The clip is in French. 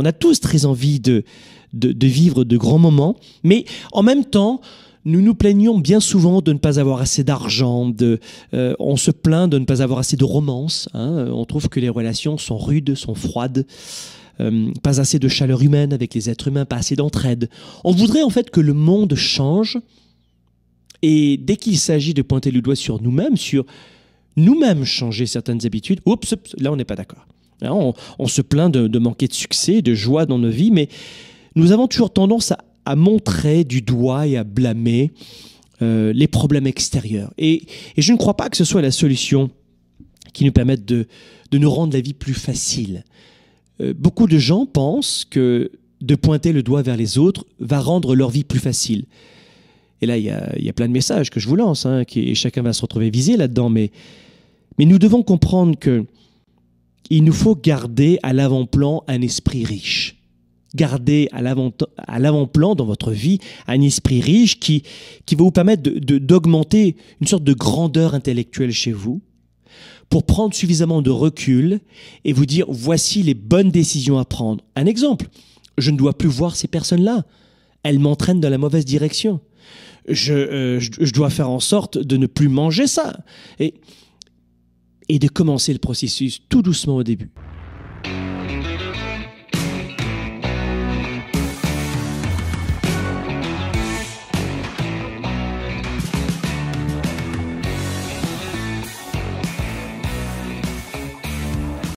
on a tous très envie de, de, vivre de grands moments, mais en même temps, nous nous plaignons bien souvent de ne pas avoir assez d'argent, de, euh, on se plaint de ne pas avoir assez de romance, hein. on trouve que les relations sont rudes, sont froides, euh, pas assez de chaleur humaine avec les êtres humains, pas assez d'entraide. On voudrait en fait que le monde change, et dès qu'il s'agit de pointer le doigt sur nous-mêmes, sur nous-mêmes changer certaines habitudes, oups, là on n'est pas d'accord. Hein, on, se plaint de, manquer de succès, de joie dans nos vies, mais nous avons toujours tendance à, montrer du doigt et à blâmer euh, les problèmes extérieurs. Et, je ne crois pas que ce soit la solution qui nous permette de, nous rendre la vie plus facile. Euh, beaucoup de gens pensent que de pointer le doigt vers les autres va rendre leur vie plus facile. Et là, il y a, plein de messages que je vous lance, hein, et chacun va se retrouver visé là-dedans, mais, mais nous devons comprendre que il nous faut garder à l'avant-plan un esprit riche. garder à l'avant-plan dans votre vie un esprit riche qui, qui va vous permettre d'augmenter une sorte de grandeur intellectuelle chez vous pour prendre suffisamment de recul et vous dire voici les bonnes décisions à prendre. Un exemple, je ne dois plus voir ces personnes-là. Elles m'entraînent dans la mauvaise direction. Je, euh, je, dois faire en sorte de ne plus manger ça. Et et de commencer le processus tout doucement au début.